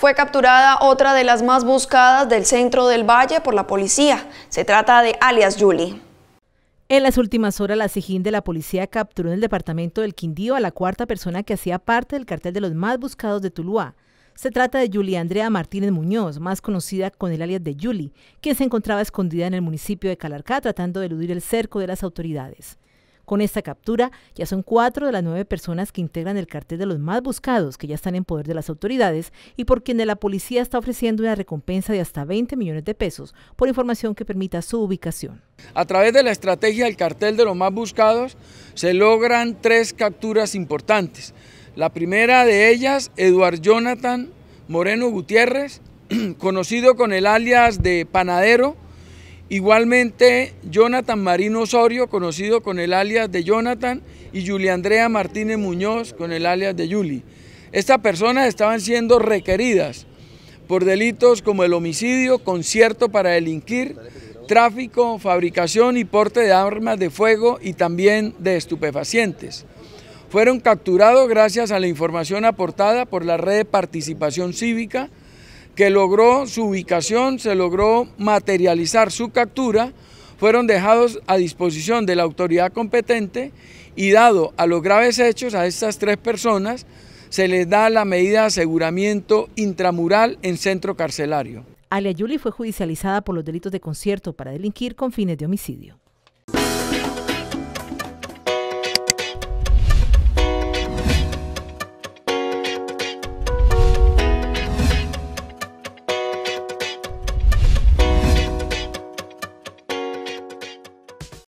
Fue capturada otra de las más buscadas del centro del valle por la policía. Se trata de alias Julie. En las últimas horas, la SIGIN de la policía capturó en el departamento del Quindío a la cuarta persona que hacía parte del cartel de los más buscados de Tuluá. Se trata de Juli Andrea Martínez Muñoz, más conocida con el alias de Julie, quien se encontraba escondida en el municipio de Calarcá tratando de eludir el cerco de las autoridades. Con esta captura ya son cuatro de las nueve personas que integran el cartel de los más buscados que ya están en poder de las autoridades y por quienes la policía está ofreciendo una recompensa de hasta 20 millones de pesos por información que permita su ubicación. A través de la estrategia del cartel de los más buscados se logran tres capturas importantes. La primera de ellas, Eduard Jonathan Moreno Gutiérrez, conocido con el alias de Panadero, Igualmente, Jonathan Marino Osorio, conocido con el alias de Jonathan, y Julia Andrea Martínez Muñoz, con el alias de Yuli. Estas personas estaban siendo requeridas por delitos como el homicidio, concierto para delinquir, tráfico, fabricación y porte de armas de fuego y también de estupefacientes. Fueron capturados gracias a la información aportada por la red de participación cívica, que logró su ubicación, se logró materializar su captura, fueron dejados a disposición de la autoridad competente y dado a los graves hechos a estas tres personas, se les da la medida de aseguramiento intramural en centro carcelario. Alia Yuli fue judicializada por los delitos de concierto para delinquir con fines de homicidio.